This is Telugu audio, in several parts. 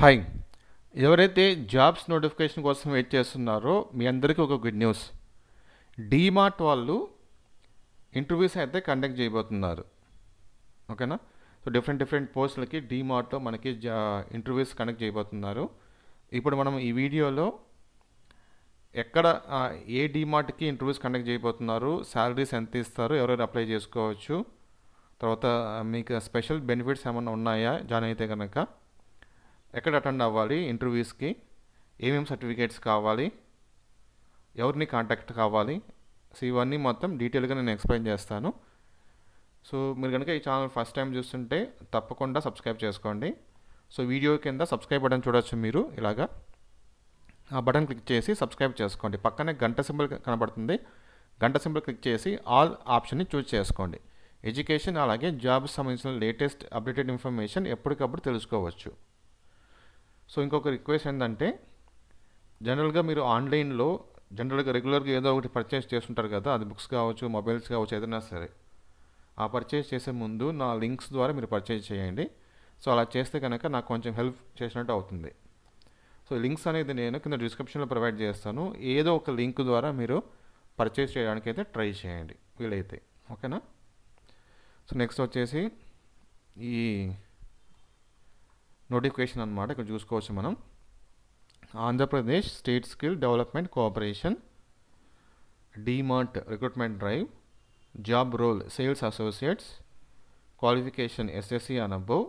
హాయ్ ఎవరైతే జాబ్స్ నోటిఫికేషన్ కోసం వెయిట్ చేస్తున్నారో మీ అందరికీ ఒక గుడ్ న్యూస్ డీమార్ట్ వాళ్ళు ఇంటర్వ్యూస్ అయితే కండక్ట్ చేయబోతున్నారు ఓకేనా సో డిఫరెంట్ డిఫరెంట్ పోస్టులకి డీమార్ట్లో మనకి జా ఇంటర్వ్యూస్ కండక్ట్ చేయబోతున్నారు ఇప్పుడు మనం ఈ వీడియోలో ఎక్కడ ఏ డీమార్ట్కి ఇంటర్వ్యూస్ కండక్ట్ చేయబోతున్నారు శాలరీస్ ఎంత ఇస్తారు ఎవరెవరు అప్లై చేసుకోవచ్చు తర్వాత మీకు స్పెషల్ బెనిఫిట్స్ ఏమైనా ఉన్నాయా జాయిన్ అయితే కనుక ఎక్కడ అటెండ్ అవ్వాలి ఇంటర్వ్యూస్కి ఏమేమి సర్టిఫికేట్స్ కావాలి ఎవరిని కాంటాక్ట్ కావాలి సో ఇవన్నీ మొత్తం డీటెయిల్గా నేను ఎక్స్ప్లెయిన్ చేస్తాను సో మీరు కనుక ఈ ఛానల్ ఫస్ట్ టైం చూస్తుంటే తప్పకుండా సబ్స్క్రైబ్ చేసుకోండి సో వీడియో కింద సబ్స్క్రైబ్ బటన్ చూడొచ్చు మీరు ఇలాగా ఆ బటన్ క్లిక్ చేసి సబ్స్క్రైబ్ చేసుకోండి పక్కనే గంట సింబల్ కనబడుతుంది గంట సింబల్ క్లిక్ చేసి ఆల్ ఆప్షన్ని చూస్ చేసుకోండి ఎడ్యుకేషన్ అలాగే జాబ్ సంబంధించిన లేటెస్ట్ అప్డేటెడ్ ఇన్ఫర్మేషన్ ఎప్పటికప్పుడు తెలుసుకోవచ్చు సో ఇంకొక రిక్వెస్ట్ ఏంటంటే జనరల్గా మీరు ఆన్లైన్లో జనరల్గా రెగ్యులర్గా ఏదో ఒకటి పర్చేస్ చేస్తుంటారు కదా అది బుక్స్ కావచ్చు మొబైల్స్ కావచ్చు ఏదైనా సరే ఆ పర్చేస్ చేసే ముందు నా లింక్స్ ద్వారా మీరు పర్చేజ్ చేయండి సో అలా చేస్తే కనుక నాకు కొంచెం హెల్ప్ చేసినట్టు అవుతుంది సో లింక్స్ అనేది నేను కింద డిస్క్రిప్షన్లో ప్రొవైడ్ చేస్తాను ఏదో ఒక లింక్ ద్వారా మీరు పర్చేస్ చేయడానికి అయితే ట్రై చేయండి వీలైతే ఓకేనా సో నెక్స్ట్ వచ్చేసి ఈ నోటిఫికేషన్ అనమాట ఇక్కడ చూసుకోవచ్చు మనం Andhra Pradesh state skill development cooperation DMart recruitment drive job role sales associates qualification SSC and above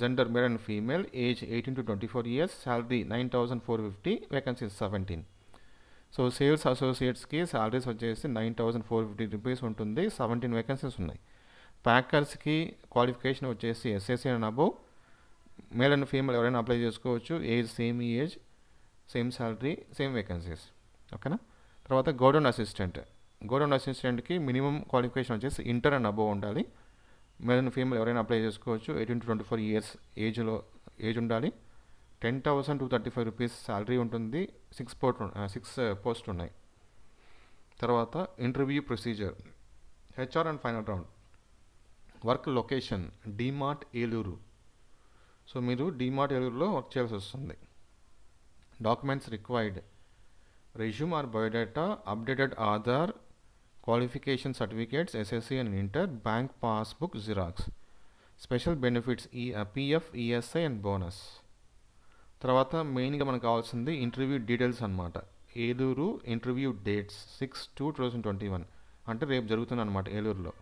gender male and female age eighteen to twenty four years salary nine thousand four fifty vacancies seventeen so sales అసోసియేట్స్కి salaries వచ్చేసి nine thousand four fifty rupees ఉంటుంది సెవెంటీన్ వేకెన్సీస్ ఉన్నాయి ప్యాకర్స్కి క్వాలిఫికేషన్ వచ్చేసి SSC and above male and female ఎవరైనా అప్లై చేసుకోవచ్చు age same age same salary same vacancies ఓకేనా తర్వాత గోడౌన్ అసిస్టెంట్ గోడౌన్ అసిస్టెంట్కి మినిమం క్వాలిఫికేషన్ వచ్చేసి ఇంటర్ అండ్ అబోవ్ ఉండాలి మేల్ అండ్ ఫీమేల్ ఎవరైనా అప్లై చేసుకోవచ్చు eighteen to twenty four years ఏజ్లో ఏజ్ ఉండాలి ten thousand two thirty five rupees salary ఉంటుంది సిక్స్ పోస్ట్ సిక్స్ పోస్ట్ ఉన్నాయి తర్వాత interview procedure HR and final round work location DMart Eluru so మీరు డిమార్ట్ ఏలూరులో వర్క్ చేయాల్సి వస్తుంది documents required resume or biodata updated Aadhaar qualification certificates SSC and inter bank passbook xerox special benefits ఈ పిఎఫ్ ఈఎస్ఐ అండ్ బోనస్ తర్వాత మెయిన్గా మనకు కావాల్సింది ఇంటర్వ్యూ డీటెయిల్స్ అనమాట Eluru interview dates six two two thousand twenty one అంటే రేపు జరుగుతుంది అనమాట ఏలూరులో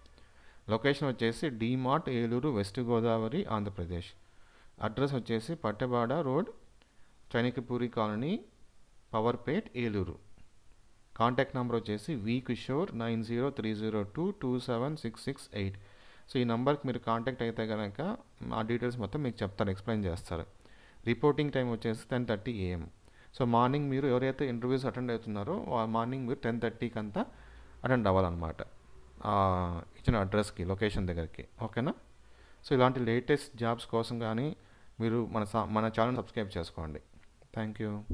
లొకేషన్ వచ్చేసి డీమార్ట్ ఏలూరు వెస్ట్ గోదావరి ఆంధ్రప్రదేశ్ అడ్రస్ వచ్చేసి పట్టెబాడ road చైనికపూరి colony పవర్పేట్ Eluru contact number వచ్చేసి వి Kishore nine zero three zero two two seven six six eight so ఈ నెంబర్కి మీరు కాంటాక్ట్ అయితే కనుక ఆ డీటెయిల్స్ మొత్తం మీకు చెప్తారు ఎక్స్ప్లెయిన్ చేస్తారు రిపోర్టింగ్ టైం వచ్చేసి ten thirty AM so morning మీరు ఎవరైతే ఇంటర్వ్యూస్ అటెండ్ అవుతున్నారో మార్నింగ్ మీరు టెన్ థర్టీకి అంతా అటెండ్ అవ్వాలన్నమాట ఇచ్చిన అడ్రస్కి లొకేషన్ దగ్గరికి ఓకేనా సో ఇలాంటి లేటెస్ట్ జాబ్స్ కోసం కానీ మీరు మన మన ఛానల్ సబ్స్క్రైబ్ చేసుకోండి థ్యాంక్ యూ